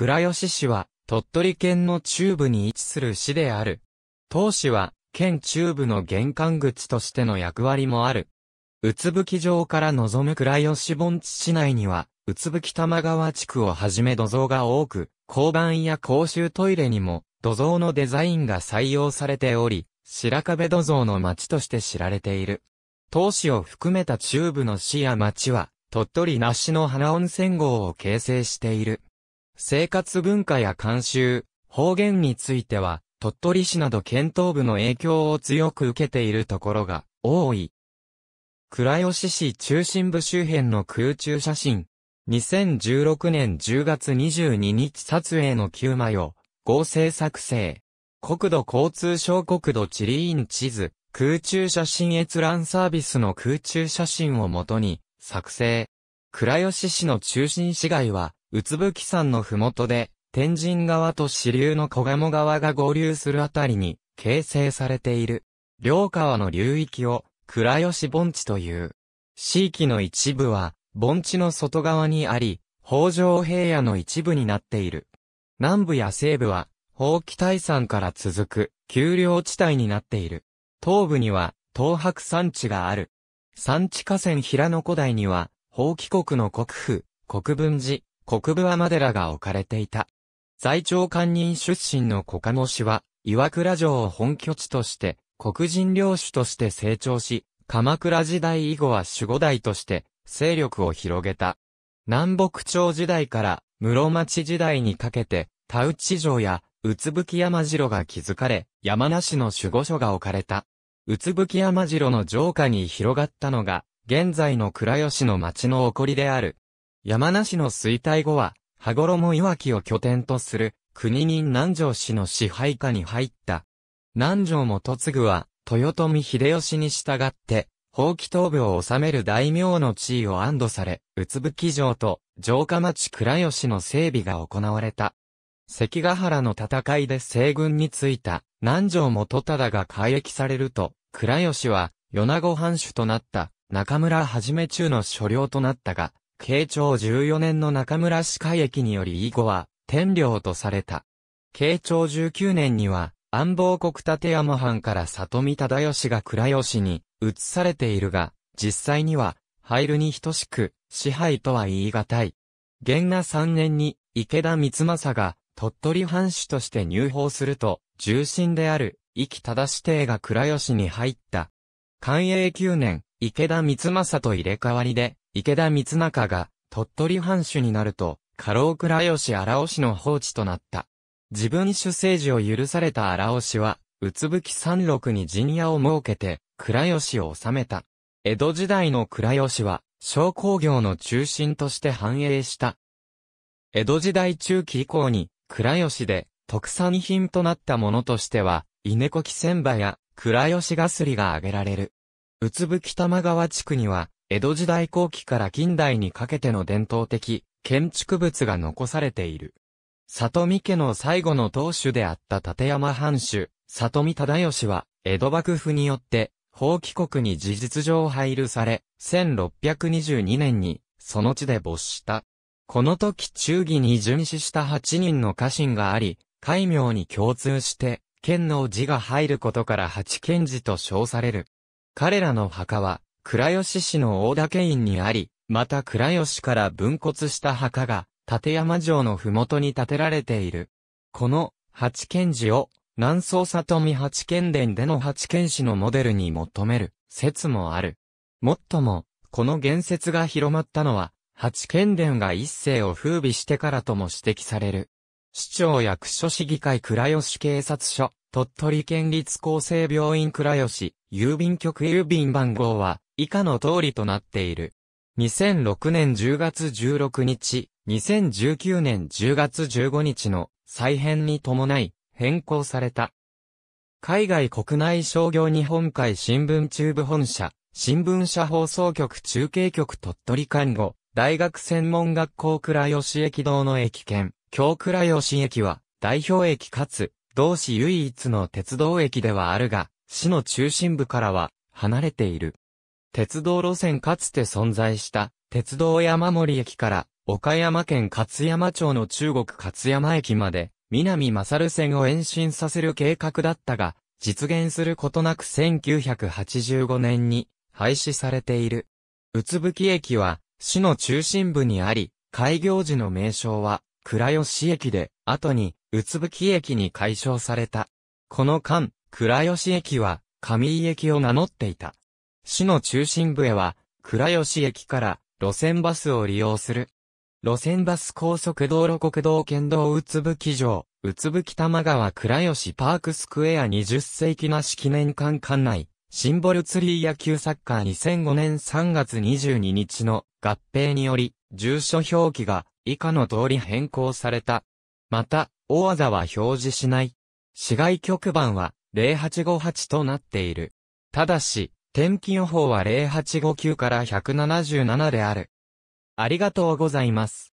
倉吉市は、鳥取県の中部に位置する市である。当市は、県中部の玄関口としての役割もある。うつぶき城から望む倉吉盆地市内には、うつぶき玉川地区をはじめ土蔵が多く、交番や公衆トイレにも、土蔵のデザインが採用されており、白壁土蔵の町として知られている。当市を含めた中部の市や町は、鳥取なしの花温泉号を形成している。生活文化や慣習、方言については、鳥取市など県東部の影響を強く受けているところが多い。倉吉市中心部周辺の空中写真。2016年10月22日撮影の9枚を合成作成。国土交通省国土地理院地図、空中写真閲覧サービスの空中写真をもとに作成。倉吉市の中心市街はうつぶき山のふもとで、天神川と支流の小鴨川が合流するあたりに形成されている。両川の流域を倉吉盆地という。地域の一部は盆地の外側にあり、北条平野の一部になっている。南部や西部は、法紀大山から続く、丘陵地帯になっている。東部には、東白山地がある。山地河川平野古代には、法紀国の国府、国分寺、国部尼寺が置かれていた。在庁官人出身の小鴨氏は、岩倉城を本拠地として、黒人領主として成長し、鎌倉時代以後は守護代として、勢力を広げた。南北朝時代から室町時代にかけて、田内城や、うつぶき山城が築かれ、山梨の守護所が置かれた。うつぶき山城の城下に広がったのが、現在の倉吉の町の起こりである、山梨の衰退後は、羽衣いわきを拠点とする、国人南城氏の支配下に入った。南城元次は、豊臣秀吉に従って、法規東部を治める大名の地位を安堵され、宇津吹城と城下町倉吉の整備が行われた。関ヶ原の戦いで西軍についた南城元忠が改役されると、倉吉は米子藩主となった中村はじめ中の所領となったが、慶長14年の中村歯科駅により以後は、天領とされた。慶長19年には、安房国立山藩から里見忠義が倉吉に移されているが、実際には、廃炉に等しく、支配とは言い難い。元和3年に、池田光政が、鳥取藩主として入法すると、重臣である、生き正しが倉吉に入った。寛永9年、池田光政と入れ替わりで、池田光中が、鳥取藩主になると、家老倉吉荒尾氏の放置となった。自分主政治を許された荒尾氏は、うつぶき山麓に陣屋を設けて、倉吉を治めた。江戸時代の倉吉は、商工業の中心として繁栄した。江戸時代中期以降に、倉吉で、特産品となったものとしては、稲子木千葉や、倉吉がすりが挙げられる。うつぶき玉川地区には、江戸時代後期から近代にかけての伝統的建築物が残されている。里見家の最後の当主であった立山藩主、里見忠義は、江戸幕府によって、法規国に事実上配慮され、1622年に、その地で没した。この時忠義に巡視した8人の家臣があり、戒名に共通して、剣の字が入ることから八剣字と称される。彼らの墓は、倉吉市の大岳院にあり、また倉吉から分骨した墓が、立山城の麓に建てられている。この、八賢寺を、南宋里見八賢殿での八賢寺のモデルに求める、説もある。もっとも、この言説が広まったのは、八賢殿が一世を風靡してからとも指摘される。市長役所市議会倉吉警察署、鳥取県立厚生病院倉吉、郵便局郵便番号は、以下の通りとなっている。2006年10月16日、2019年10月15日の再編に伴い変更された。海外国内商業日本海新聞中部本社、新聞社放送局中継局鳥取看護、大学専門学校倉吉駅道の駅兼、京倉吉駅は代表駅かつ同市唯一の鉄道駅ではあるが、市の中心部からは離れている。鉄道路線かつて存在した、鉄道山森駅から、岡山県勝山町の中国勝山駅まで、南勝線を延伸させる計画だったが、実現することなく1985年に廃止されている。うつぶき駅は市の中心部にあり、開業時の名称は倉吉駅で、後にうつぶき駅に改称された。この間、倉吉駅は上井駅を名乗っていた。市の中心部へは、倉吉駅から路線バスを利用する。路線バス高速道路国道県道うつぶき城、うつぶき玉川倉吉パークスクエア20世紀なし記念館館内、シンボルツリー野球サッカー2005年3月22日の合併により、住所表記が以下の通り変更された。また、大技は表示しない。市外局番は0858となっている。ただし、天気予報は0859から177である。ありがとうございます。